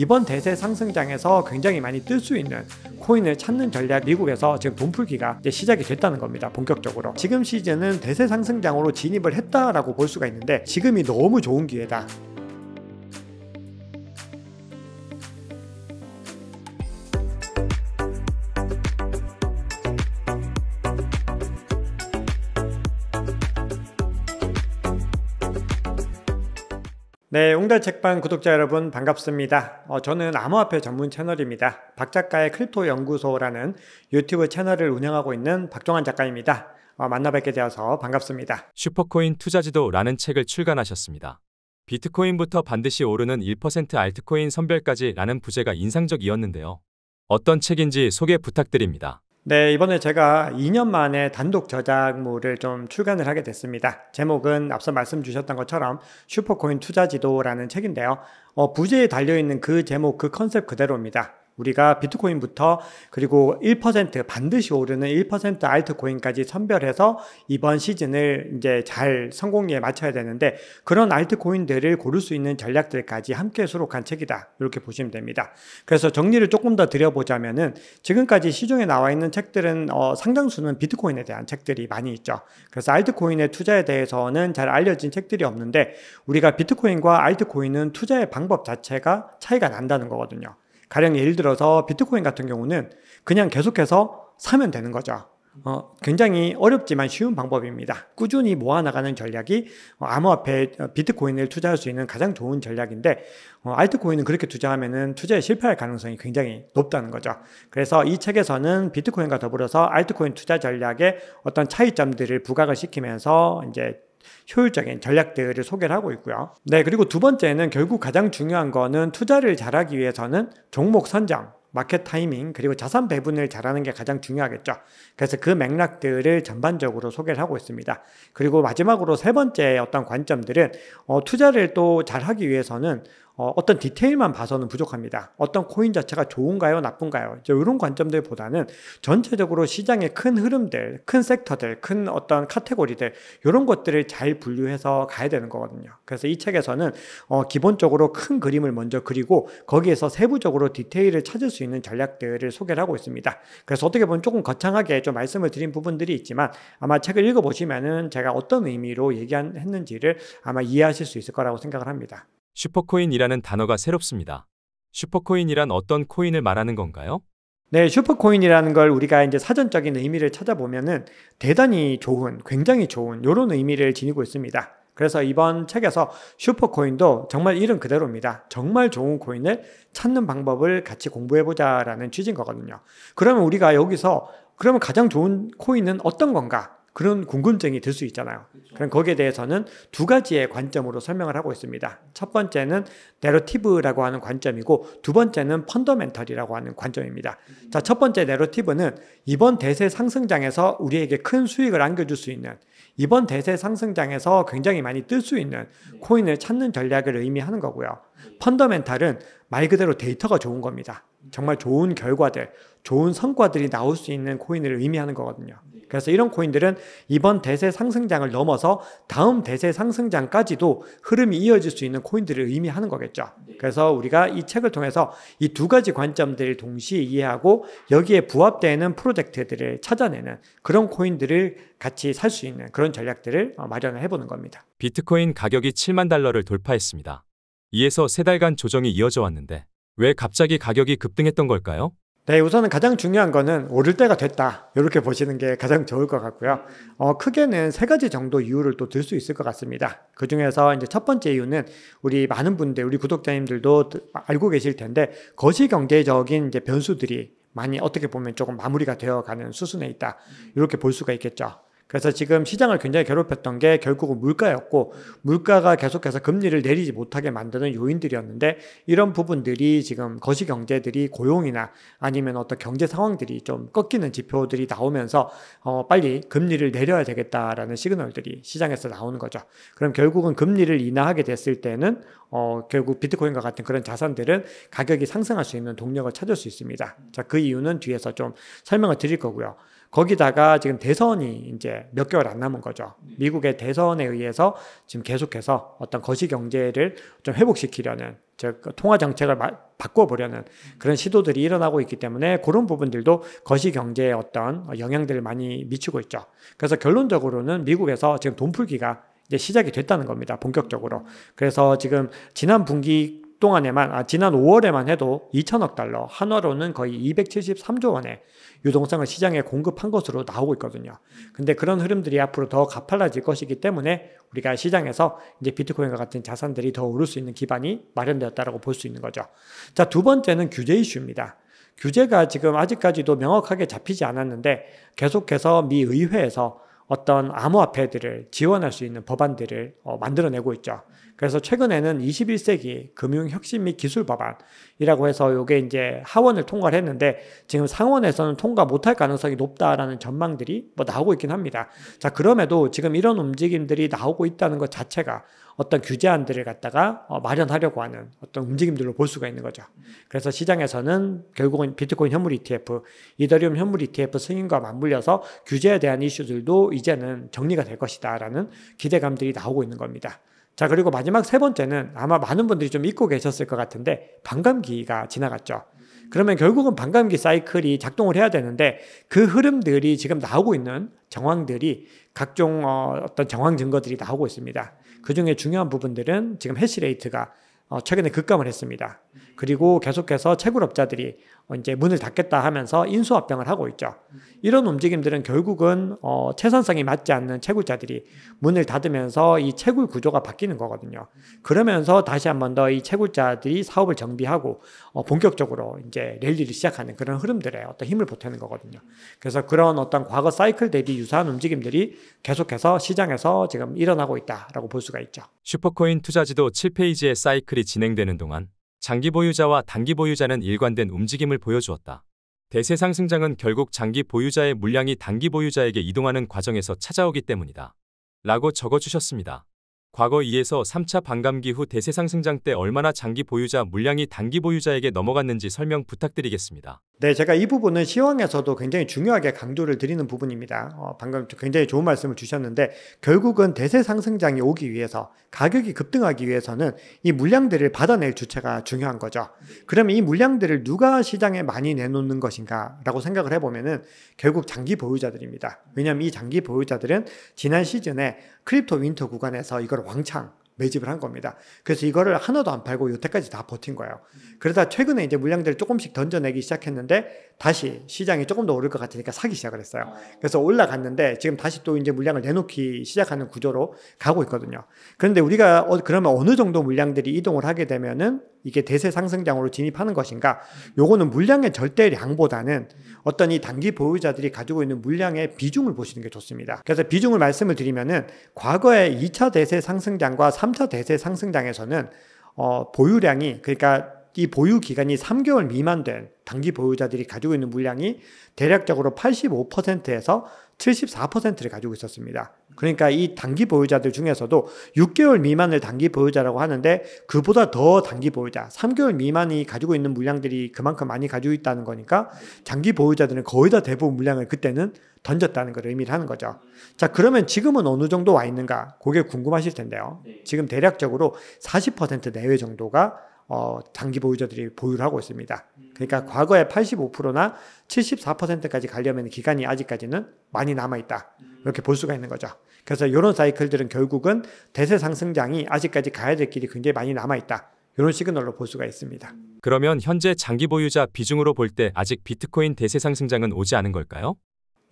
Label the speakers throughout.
Speaker 1: 이번 대세 상승장에서 굉장히 많이 뜰 수 있는 코인을 찾는 전략 미국에서 지금 돈풀기가 이제 시작이 됐다는 겁니다. 본격적으로. 지금 시즌은 대세 상승장으로 진입을 했다라고 볼 수가 있는데 지금이 너무 좋은 기회다. 네, 옹달 책방 구독자 여러분 반갑습니다. 어, 저는 암호화폐 전문 채널입니다. 박 작가의 크립토 연구소라는 유튜브 채널을 운영하고 있는 박종환 작가입니다. 어, 만나 뵙게 되어서 반갑습니다.
Speaker 2: 슈퍼코인 투자지도라는 책을 출간하셨습니다. 비트코인부터 반드시 오르는 1% 알트코인 선별까지라는 부제가 인상적이었는데요. 어떤 책인지 소개 부탁드립니다. 네,
Speaker 1: 이번에 제가 2년 만에 단독 저작물을 좀 출간을 하게 됐습니다. 제목은 앞서 말씀 주셨던 것처럼 슈퍼코인 투자 지도라는 책인데요. 어, 부제에 달려있는 그 제목, 그 컨셉 그대로입니다. 우리가 비트코인부터 그리고 1% 반드시 오르는 1% 알트코인까지 선별해서 이번 시즌을 이제 잘 성공리에 맞춰야 되는데 그런 알트코인들을 고를 수 있는 전략들까지 함께 수록한 책이다. 이렇게 보시면 됩니다. 그래서 정리를 조금 더 드려보자면은 지금까지 시중에 나와 있는 책들은 어, 상당수는 비트코인에 대한 책들이 많이 있죠. 그래서 알트코인의 투자에 대해서는 잘 알려진 책들이 없는데 우리가 비트코인과 알트코인은 투자의 방법 자체가 차이가 난다는 거거든요. 가령 예를 들어서 비트코인 같은 경우는 그냥 계속해서 사면 되는 거죠. 어, 굉장히 어렵지만 쉬운 방법입니다. 꾸준히 모아나가는 전략이 어, 암호화폐 어, 비트코인을 투자할 수 있는 가장 좋은 전략인데 어, 알트코인은 그렇게 투자하면은 투자에 실패할 가능성이 굉장히 높다는 거죠. 그래서 이 책에서는 비트코인과 더불어서 알트코인 투자 전략에 어떤 차이점들을 부각을 시키면서 이제 효율적인 전략들을 소개를 하고 있고요. 네, 그리고 두 번째는 결국 가장 중요한 거는 투자를 잘하기 위해서는 종목 선정, 마켓 타이밍, 그리고 자산 배분을 잘하는 게 가장 중요하겠죠. 그래서 그 맥락들을 전반적으로 소개를 하고 있습니다. 그리고 마지막으로 세 번째 어떤 관점들은 어, 투자를 또 잘하기 위해서는 어, 어떤 디테일만 봐서는 부족합니다. 어떤 코인 자체가 좋은가요, 나쁜가요? 이런 관점들보다는 전체적으로 시장의 큰 흐름들, 큰 섹터들, 큰 어떤 카테고리들 이런 것들을 잘 분류해서 가야 되는 거거든요. 그래서 이 책에서는 어, 기본적으로 큰 그림을 먼저 그리고 거기에서 세부적으로 디테일을 찾을 수 있는 전략들을 소개를 하고 있습니다. 그래서 어떻게 보면 조금 거창하게 좀 말씀을 드린 부분들이 있지만 아마 책을 읽어보시면은 제가 어떤 의미로 얘기했는지를 아마 이해하실 수 있을 거라고 생각을 합니다.
Speaker 2: 슈퍼코인이라는 단어가 새롭습니다. 슈퍼코인이란 어떤 코인을 말하는 건가요?
Speaker 1: 네, 슈퍼코인이라는 걸 우리가 이제 사전적인 의미를 찾아보면은 대단히 좋은, 굉장히 좋은 이런 의미를 지니고 있습니다. 그래서 이번 책에서 슈퍼코인도 정말 이름 그대로입니다. 정말 좋은 코인을 찾는 방법을 같이 공부해보자라는 취지인 거거든요. 그러면 우리가 여기서 그러면 가장 좋은 코인은 어떤 건가? 그런 궁금증이 들 수 있잖아요. 그렇죠. 그럼 거기에 대해서는 두 가지의 관점으로 설명을 하고 있습니다. 첫 번째는 내러티브라고 하는 관점이고 두 번째는 펀더멘털이라고 하는 관점입니다. 음. 자, 첫 번째 내러티브는 이번 대세 상승장에서 우리에게 큰 수익을 안겨줄 수 있는 이번 대세 상승장에서 굉장히 많이 뜰 수 있는 네. 코인을 찾는 전략을 의미하는 거고요. 네. 펀더멘탈은 말 그대로 데이터가 좋은 겁니다. 음. 정말 좋은 결과들, 좋은 성과들이 나올 수 있는 코인을 의미하는 거거든요. 네. 그래서 이런 코인들은 이번 대세 상승장을 넘어서 다음 대세 상승장까지도 흐름이 이어질 수 있는 코인들을 의미하는 거겠죠. 네. 그래서 우리가 이 책을 통해서 이 두 가지 관점들을 동시에 이해하고 여기에 부합되는 프로젝트들을
Speaker 2: 찾아내는 그런 코인들을 같이 살 수 있는 그런 전략들을 어, 마련해 을 보는 겁니다. 비트코인 가격이 7만 달러를 돌파했습니다. 이에서 세 달간 조정이 이어져 왔는데 왜 갑자기 가격이 급등했던 걸까요?
Speaker 1: 네, 우선은 가장 중요한 거는 오를 때가 됐다. 이렇게 보시는 게 가장 좋을 것 같고요. 어, 크게는 세 가지 정도 이유를 또 들 수 있을 것 같습니다. 그 중에서 이제 첫 번째 이유는 우리 많은 분들, 우리 구독자님들도 아, 알고 계실 텐데 거시 경제적인 이제 변수들이 많이 어떻게 보면 조금 마무리가 되어 가는 수순에 있다. 이렇게 볼 수가 있겠죠. 그래서 지금 시장을 굉장히 괴롭혔던 게 결국은 물가였고 물가가 계속해서 금리를 내리지 못하게 만드는 요인들이었는데 이런 부분들이 지금 거시 경제들이 고용이나 아니면 어떤 경제 상황들이 좀 꺾이는 지표들이 나오면서 어 빨리 금리를 내려야 되겠다라는 시그널들이 시장에서 나오는 거죠. 그럼 결국은 금리를 인하하게 됐을 때는 어 결국 비트코인과 같은 그런 자산들은 가격이 상승할 수 있는 동력을 찾을 수 있습니다. 자, 그 이유는 뒤에서 좀 설명을 드릴 거고요. 거기다가 지금 대선이 이제 몇 개월 안 남은 거죠. 네. 미국의 대선에 의해서 지금 계속해서 어떤 거시 경제를 좀 회복시키려는 즉 그 통화 정책을 바꿔 보려는 그런 시도들이 일어나고 있기 때문에 그런 부분들도 거시 경제에 어떤 영향들을 많이 미치고 있죠. 그래서 결론적으로는 미국에서 지금 돈 풀기가 이제 시작이 됐다는 겁니다. 본격적으로. 음. 그래서 지금 지난 분기 동안에만 아, 지난 5월에만 해도 2천억 달러, 한화로는 거의 273조 원의 유동성을 시장에 공급한 것으로 나오고 있거든요. 근데 그런 흐름들이 앞으로 더 가팔라질 것이기 때문에 우리가 시장에서 이제 비트코인과 같은 자산들이 더 오를 수 있는 기반이 마련되었다라고 볼 수 있는 거죠. 자, 두 번째는 규제 이슈입니다. 규제가 지금 아직까지도 명확하게 잡히지 않았는데 계속해서 미 의회에서 어떤 암호화폐들을 지원할 수 있는 법안들을 어, 만들어내고 있죠. 그래서 최근에는 21세기 금융혁신 및 기술 법안이라고 해서 이게 이제 하원을 통과를 했는데 지금 상원에서는 통과 못할 가능성이 높다라는 전망들이 뭐 나오고 있긴 합니다. 자, 그럼에도 지금 이런 움직임들이 나오고 있다는 것 자체가 어떤 규제안들을 갖다가 어, 마련하려고 하는 어떤 움직임들로 볼 수가 있는 거죠. 그래서 시장에서는 결국은 비트코인 현물 ETF, 이더리움 현물 ETF 승인과 맞물려서 규제에 대한 이슈들도 이제는 정리가 될 것이다라는 기대감들이 나오고 있는 겁니다. 자, 그리고 마지막 세 번째는 아마 많은 분들이 좀 잊고 계셨을 것 같은데 반감기가 지나갔죠. 그러면 결국은 반감기 사이클이 작동을 해야 되는데 그 흐름들이 지금 나오고 있는 정황들이 각종 어, 어떤 정황 증거들이 나오고 있습니다. 그 중에 중요한 부분들은 지금 해시레이트가 어, 최근에 급감을 했습니다. 그리고 계속해서 채굴업자들이 뭐 이제 문을 닫겠다 하면서 인수합병을 하고 있죠. 이런 움직임들은 결국은 어, 채선성이 맞지 않는 채굴자들이 문을 닫으면서 이 채굴 구조가 바뀌는 거거든요. 그러면서 다시 한번더 이 채굴자들이 사업을 정비하고 어, 본격적으로 이제 랠리를 시작하는 그런 흐름들에 어떤 힘을 보태는 거거든요. 그래서 그런 어떤 과거 사이클 대비 유사한 움직임들이 계속해서 시장에서 지금 일어나고 있다라고 볼
Speaker 2: 수가 있죠. 슈퍼코인 투자지도 7페이지의 사이클이 진행되는 동안 장기 보유자와 단기 보유자는 일관된 움직임을 보여주었다. 대세 상승장은 결국 장기 보유자의 물량이 단기 보유자에게 이동하는 과정에서 찾아오기 때문이다. 라고 적어주셨습니다. 과거 2에서 3차 반감기 후 대세 상승장 때 얼마나 장기 보유자 물량이 단기 보유자에게 넘어갔는지 설명 부탁드리겠습니다.
Speaker 1: 네, 제가 이 부분은 시황에서도 굉장히 중요하게 강조를 드리는 부분입니다. 어, 방금 굉장히 좋은 말씀을 주셨는데 결국은 대세 상승장이 오기 위해서 가격이 급등하기 위해서는 이 물량들을 받아낼 주체가 중요한 거죠. 그러면 이 물량들을 누가 시장에 많이 내놓는 것인가라고 생각을 해보면은 결국 장기 보유자들입니다. 왜냐하면 이 장기 보유자들은 지난 시즌에 크립토 윈터 구간에서 이걸 왕창 매집을 한 겁니다. 그래서 이거를 하나도 안 팔고 여태까지 다 버틴 거예요. 그러다 최근에 이제 물량들을 조금씩 던져내기 시작했는데 다시 시장이 조금 더 오를 것 같으니까 사기 시작을 했어요. 그래서 올라갔는데 지금 다시 또 이제 물량을 내놓기 시작하는 구조로 가고 있거든요. 그런데 우리가 어, 그러면 어느 정도 물량들이 이동을 하게 되면은 이게 대세 상승장으로 진입하는 것인가? 요거는 물량의 절대량보다는 어떤 이 단기 보유자들이 가지고 있는 물량의 비중을 보시는 게 좋습니다. 그래서 비중을 말씀을 드리면은 과거에 2차 대세 상승장과 3차 대세 상승장에서는 어, 보유량이 그러니까 이 보유 기간이 3개월 미만 된 단기 보유자들이 가지고 있는 물량이 대략적으로 85%에서 74%를 가지고 있었습니다. 그러니까 이 단기 보유자들 중에서도 6개월 미만을 단기 보유자라고 하는데 그보다 더 단기 보유자, 3개월 미만이 가지고 있는 물량들이 그만큼 많이 가지고 있다는 거니까 장기 보유자들은 거의 다 대부분 물량을 그때는 던졌다는 걸 의미를 하는 거죠. 자, 그러면 지금은 어느 정도 와 있는가? 그게 궁금하실 텐데요. 네. 지금 대략적으로 40% 내외 정도가 어, 단기 보유자들이 보유를 하고 있습니다. 음. 그러니까 과거의 85%나 74%까지 가려면 기간이 아직까지는 많이 남아있다. 이렇게 볼 수가 있는 거죠. 그래서 이런 사이클들은 결국은 대세 상승장이 아직까지 가야 될 길이 굉장히 많이 남아있다. 이런 시그널로 볼 수가 있습니다.
Speaker 2: 그러면 현재 장기 보유자 비중으로 볼 때 아직 비트코인 대세 상승장은 오지 않은 걸까요?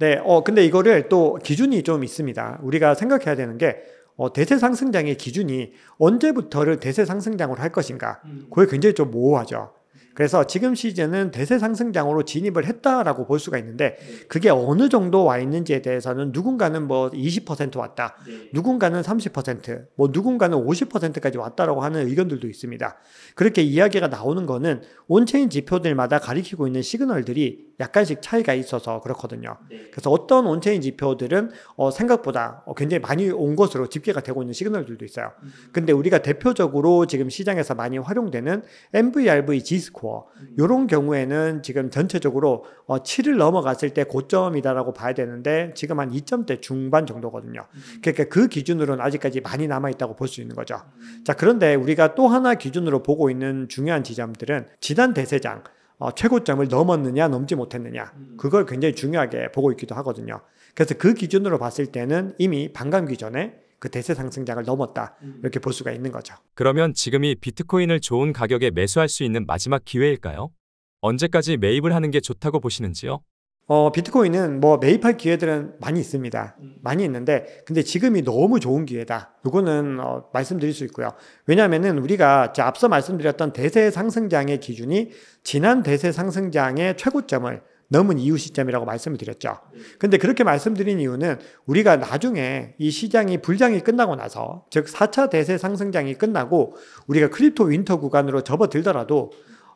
Speaker 2: 네,
Speaker 1: 어, 근데 이거를 또 기준이 좀 있습니다. 우리가 생각해야 되는 게, 어, 대세 상승장의 기준이 언제부터를 대세 상승장으로 할 것인가. 음. 그게 굉장히 좀 모호하죠. 그래서 지금 시즌은 대세 상승장으로 진입을 했다라고 볼 수가 있는데 네. 그게 어느 정도 와 있는지에 대해서는 누군가는 뭐 20% 왔다, 네. 누군가는 30%, 뭐 누군가는 50%까지 왔다라고 하는 의견들도 있습니다. 그렇게 이야기가 나오는 거는 온체인 지표들마다 가리키고 있는 시그널들이 약간씩 차이가 있어서 그렇거든요. 네. 그래서 어떤 온천인 지표들은 어, 생각보다 어, 굉장히 많이 온 것으로 집계가 되고 있는 시그널들도 있어요. 음. 근데 우리가 대표적으로 지금 시장에서 많이 활용되는 MVRV G스코어 음. 이런 경우에는 지금 전체적으로 어, 7을 넘어갔을 때 고점이다라고 봐야 되는데 지금 한 2점대 중반 정도거든요. 음. 그러니까 그 기준으로는 아직까지 많이 남아 있다고 볼 수 있는 거죠. 음. 자 그런데 우리가 또 하나 기준으로 보고 있는 중요한 지점들은 지난 대세장 어, 최고점을 넘었느냐 넘지 못했느냐 음. 그걸 굉장히 중요하게 보고 있기도 하거든요. 그래서 그 기준으로 봤을 때는 이미 반감기 전에 그 대세 상승장을 넘었다 음. 이렇게 볼 수가 있는 거죠.
Speaker 2: 그러면 지금이 비트코인을 좋은 가격에 매수할 수 있는 마지막 기회일까요? 언제까지 매입을 하는 게 좋다고 보시는지요?
Speaker 1: 어, 비트코인은 뭐 매입할 기회들은 많이 있습니다. 음. 많이 있는데, 근데 지금이 너무 좋은 기회다. 이거는 어, 말씀드릴 수 있고요. 왜냐면은 우리가 앞서 말씀드렸던 대세 상승장의 기준이 지난 대세 상승장의 최고점을 넘은 이후 시점이라고 말씀을 드렸죠. 음. 근데 그렇게 말씀드린 이유는 우리가 나중에 이 시장이 불장이 끝나고 나서, 즉 4차 대세 상승장이 끝나고 우리가 크립토 윈터 구간으로 접어들더라도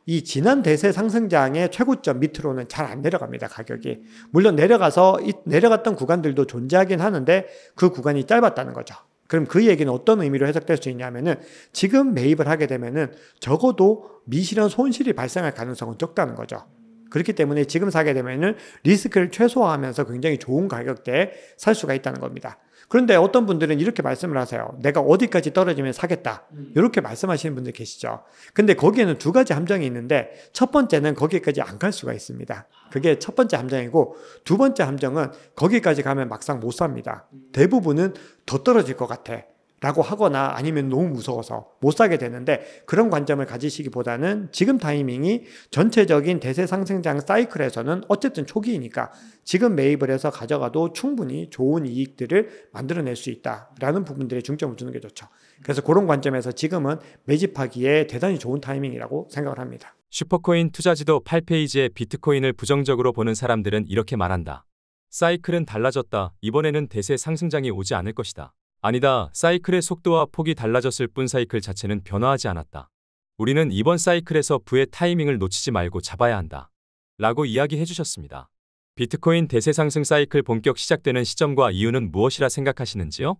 Speaker 1: 이 지난 대세 상승장의 최고점 밑으로는 잘 안 내려갑니다. 가격이. 물론 내려가서 내려갔던 구간들도 존재하긴 하는데 그 구간이 짧았다는 거죠. 그럼 그 얘기는 어떤 의미로 해석될 수 있냐면은 지금 매입을 하게 되면은 적어도 미실현 손실이 발생할 가능성은 적다는 거죠. 그렇기 때문에 지금 사게 되면은 리스크를 최소화하면서 굉장히 좋은 가격대에 살 수가 있다는 겁니다. 그런데 어떤 분들은 이렇게 말씀을 하세요. 내가 어디까지 떨어지면 사겠다. 음. 이렇게 말씀하시는 분들 계시죠. 근데 거기에는 두 가지 함정이 있는데 첫 번째는 거기까지 안 갈 수가 있습니다. 그게 첫 번째 함정이고 두 번째 함정은 거기까지 가면 막상 못 삽니다. 음. 대부분은 더 떨어질 것 같아. 라고 하거나 아니면 너무 무서워서 못 사게 되는데 그런 관점을 가지시기보다는 지금 타이밍이 전체적인 대세 상승장 사이클에서는 어쨌든 초기이니까 지금 매입을 해서 가져가도 충분히 좋은 이익들을 만들어낼 수 있다라는 부분들에 중점을 두는 게 좋죠. 그래서 그런 관점에서 지금은 매집하기에 대단히 좋은 타이밍이라고 생각을 합니다.
Speaker 2: 슈퍼코인 투자지도 8페이지에 비트코인을 부정적으로 보는 사람들은 이렇게 말한다. 사이클은 달라졌다. 이번에는 대세 상승장이 오지 않을 것이다. 아니다. 사이클의 속도와 폭이 달라졌을 뿐 사이클 자체는 변화하지 않았다. 우리는 이번 사이클에서 부의 타이밍을 놓치지 말고 잡아야 한다. 라고 이야기해 주셨습니다. 비트코인 대세 상승 사이클 본격 시작되는 시점과 이유는 무엇이라 생각하시는지요?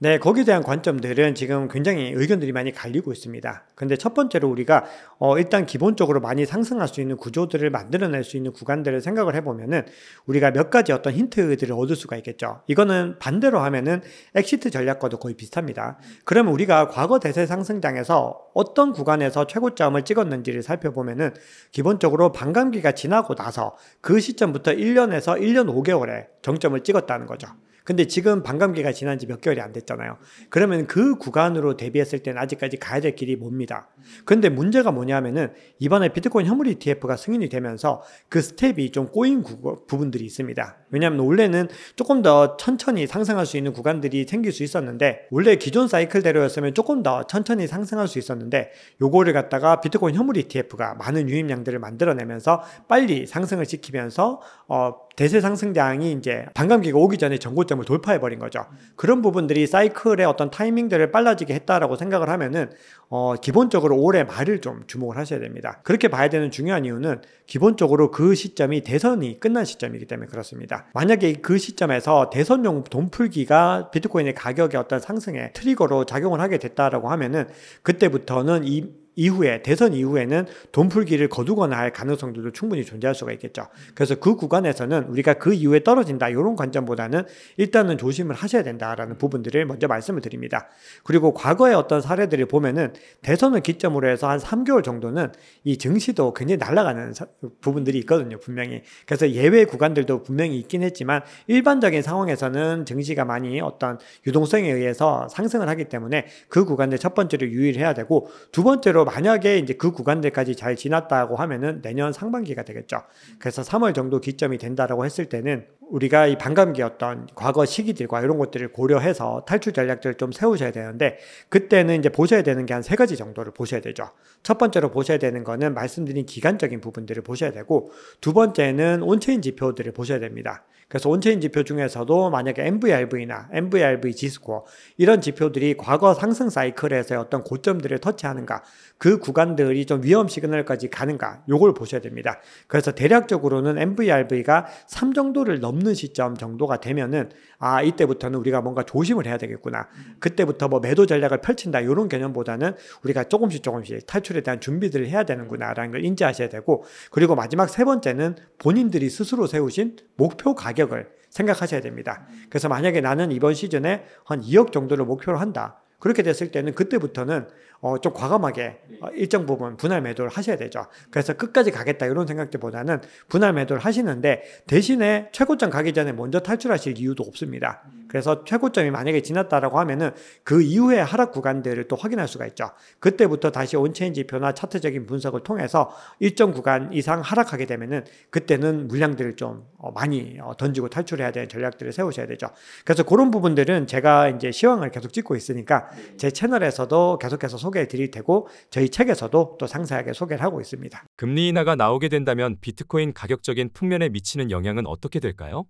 Speaker 2: 네, 거기에 대한 관점들은
Speaker 1: 지금 굉장히 의견들이 많이 갈리고 있습니다. 근데 첫 번째로 우리가 어, 일단 기본적으로 많이 상승할 수 있는 구조들을 만들어낼 수 있는 구간들을 생각을 해보면은 우리가 몇 가지 어떤 힌트들을 얻을 수가 있겠죠. 이거는 반대로 하면은 엑시트 전략과도 거의 비슷합니다. 그러면 우리가 과거 대세 상승장에서 어떤 구간에서 최고점을 찍었는지를 살펴보면은 기본적으로 반감기가 지나고 나서 그 시점부터 1년에서 1년 5개월에 정점을 찍었다는 거죠. 근데 지금 반감기가 지난 지 몇 개월이 안 됐잖아요. 그러면 그 구간으로 대비했을 때는 아직까지 가야 될 길이 뭡니다 근데 문제가 뭐냐면은 이번에 비트코인 현물 ETF가 승인이 되면서 그 스텝이 좀 꼬인 구, 부분들이 있습니다. 왜냐하면 원래는 조금 더 천천히 상승할 수 있는 구간들이 생길 수 있었는데 원래 기존 사이클대로였으면 조금 더 천천히 상승할 수 있었는데 요거를 갖다가 비트코인 현물 ETF가 많은 유입량들을 만들어내면서 빨리 상승을 시키면서 어 대세 상승장이 이제 반감기가 오기 전에 전고점을 돌파해 버린 거죠. 그런 부분들이 사이클의 어떤 타이밍들을 빨라지게 했다라고 생각을 하면은 어 기본적으로 올해 말을 좀 주목을 하셔야 됩니다. 그렇게 봐야 되는 중요한 이유는 기본적으로 그 시점이 대선이 끝난 시점이기 때문에 그렇습니다. 만약에 그 시점에서 대선용 돈 풀기가 비트코인의 가격의 어떤 상승에 트리거로 작용을 하게 됐다라고 하면은 그때부터는 이 이후에 대선 이후에는 돈풀기를 거두거나 할 가능성들도 충분히 존재할 수가 있겠죠. 그래서 그 구간에서는 우리가 그 이후에 떨어진다 이런 관점보다는 일단은 조심을 하셔야 된다라는 부분들을 먼저 말씀을 드립니다. 그리고 과거의 어떤 사례들을 보면은 대선을 기점으로 해서 한 3개월 정도는 이 증시도 굉장히 날아가는 부분들이 있거든요. 분명히 그래서 예외 구간들도 분명히 있긴 했지만 일반적인 상황에서는 증시가 많이 어떤 유동성에 의해서 상승을 하기 때문에 그 구간들 첫 번째로 유의를 해야 되고 두 번째로 만약에 이제 그 구간들까지 잘 지났다고 하면은 내년 상반기가 되겠죠. 그래서 3월 정도 기점이 된다라고 했을 때는 우리가 이 반감기였던 과거 시기들과 이런 것들을 고려해서 탈출 전략들을 좀 세우셔야 되는데 그때는 이제 보셔야 되는 게 한 세 가지 정도를 보셔야 되죠. 첫 번째로 보셔야 되는 거는 말씀드린 기간적인 부분들을 보셔야 되고 두 번째는 온체인 지표들을 보셔야 됩니다. 그래서 온체인 지표 중에서도 만약에 MVRV나 MVRV 지스코어 이런 지표들이 과거 상승 사이클에서의 어떤 고점들을 터치하는가 그 구간들이 좀 위험 시그널까지 가는가 요걸 보셔야 됩니다. 그래서 대략적으로는 MVRV가 3 정도를 넘 없는 시점 정도가 되면은 아 이때부터는 우리가 뭔가 조심을 해야 되겠구나. 그때부터 뭐 매도 전략을 펼친다 이런 개념보다는 우리가 조금씩 조금씩 탈출에 대한 준비들을 해야 되는구나라는 걸 인지하셔야 되고 그리고 마지막 세 번째는 본인들이 스스로 세우신 목표 가격을 생각하셔야 됩니다. 그래서 만약에 나는 이번 시즌에 한 2억 정도를 목표로 한다. 그렇게 됐을 때는 그때부터는 어, 좀 과감하게 어, 일정 부분 분할 매도를 하셔야 되죠. 그래서 끝까지 가겠다 이런 생각들보다는 분할 매도를 하시는데 대신에 최고점 가기 전에 먼저 탈출하실 이유도 없습니다. 그래서 최고점이 만약에 지났다라고 하면은 그이후에 하락 구간들을 또 확인할 수가 있죠. 그때부터 다시 온체인 지표나 차트적인 분석을 통해서 일정 구간 이상 하락하게 되면은 그때는 물량들을 좀 어, 많이 어, 던지고 탈출해야 되는 전략들을 세우셔야 되죠. 그래서 그런 부분들은 제가 이제 시황을 계속 찍고 있으니까 네. 제 채널에서도 계속해서 소개해 드릴 테고 저희 책에서도 또 상세하게 소개를 하고 있습니다.
Speaker 2: 금리 인하가 나오게 된다면 비트코인 가격적인 풍면에 미치는 영향은 어떻게 될까요?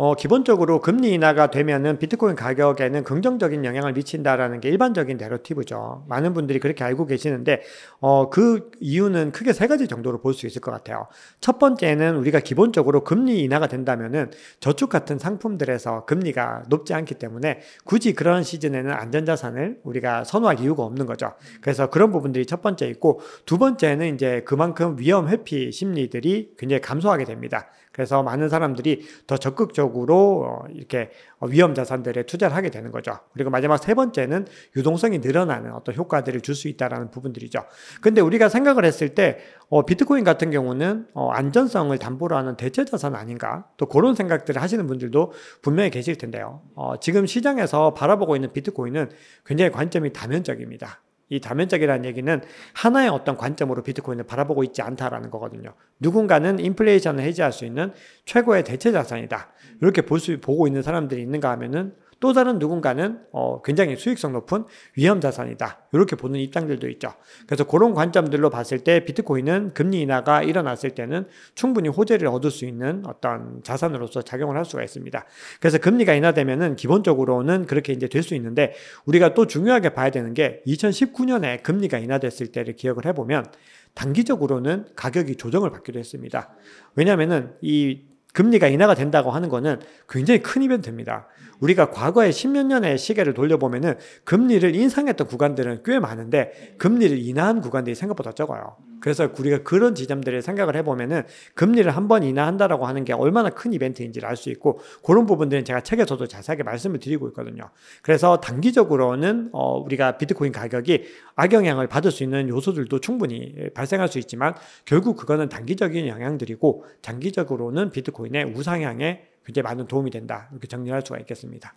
Speaker 2: 어,
Speaker 1: 기본적으로 금리 인하가 되면은 비트코인 가격에는 긍정적인 영향을 미친다라는 게 일반적인 내러티브죠. 많은 분들이 그렇게 알고 계시는데, 어, 그 이유는 크게 세 가지 정도로 볼 수 있을 것 같아요. 첫 번째는 우리가 기본적으로 금리 인하가 된다면은 저축 같은 상품들에서 금리가 높지 않기 때문에 굳이 그런 시즌에는 안전자산을 우리가 선호할 이유가 없는 거죠. 그래서 그런 부분들이 첫 번째 있고, 두 번째는 이제 그만큼 위험 회피 심리들이 굉장히 감소하게 됩니다. 그래서 많은 사람들이 더 적극적으로 어, 이렇게 어, 위험 자산들에 투자를 하게 되는 거죠. 그리고 마지막 세 번째는 유동성이 늘어나는 어떤 효과들을 줄 수 있다라는 부분들이죠. 근데 우리가 생각을 했을 때 어, 비트코인 같은 경우는 어, 안전성을 담보로 하는 대체 자산 아닌가? 또 그런 생각들을 하시는 분들도 분명히 계실 텐데요. 어, 지금 시장에서 바라보고 있는 비트코인은 굉장히 관점이 다면적입니다. 이 다면적이라는 얘기는 하나의 어떤 관점으로 비트코인을 바라보고 있지 않다라는 거거든요. 누군가는 인플레이션을 해제할 수 있는 최고의 대체 자산이다. 이렇게 볼 수, 보고 있는 사람들이 있는가 하면은 또 다른 누군가는 어, 굉장히 수익성 높은 위험 자산이다. 이렇게 보는 입장들도 있죠. 그래서 그런 관점들로 봤을 때 비트코인은 금리 인하가 일어났을 때는 충분히 호재를 얻을 수 있는 어떤 자산으로서 작용을 할 수가 있습니다. 그래서 금리가 인하되면은 기본적으로는 그렇게 이제 될 수 있는데 우리가 또 중요하게 봐야 되는 게 2019년에 금리가 인하됐을 때를 기억을 해보면 단기적으로는 가격이 조정을 받기도 했습니다. 왜냐면은 이 금리가 인하가 된다고 하는 거는 굉장히 큰 이벤트입니다. 우리가 과거에 십몇 년의 시계를 돌려보면은 금리를 인상했던 구간들은 꽤 많은데 금리를 인하한 구간들이 생각보다 적어요. 그래서 우리가 그런 지점들을 생각을 해보면은 금리를 한 번 인하한다라고 하는 게 얼마나 큰 이벤트인지를 알 수 있고 그런 부분들은 제가 책에서도 자세하게 말씀을 드리고 있거든요. 그래서 단기적으로는 어 우리가 비트코인 가격이 악영향을 받을 수 있는 요소들도 충분히 발생할 수 있지만 결국 그거는 단기적인 영향들이고 장기적으로는 비트코인의 우상향에 굉장히 많은 도움이 된다. 이렇게 정리할 수가 있겠습니다.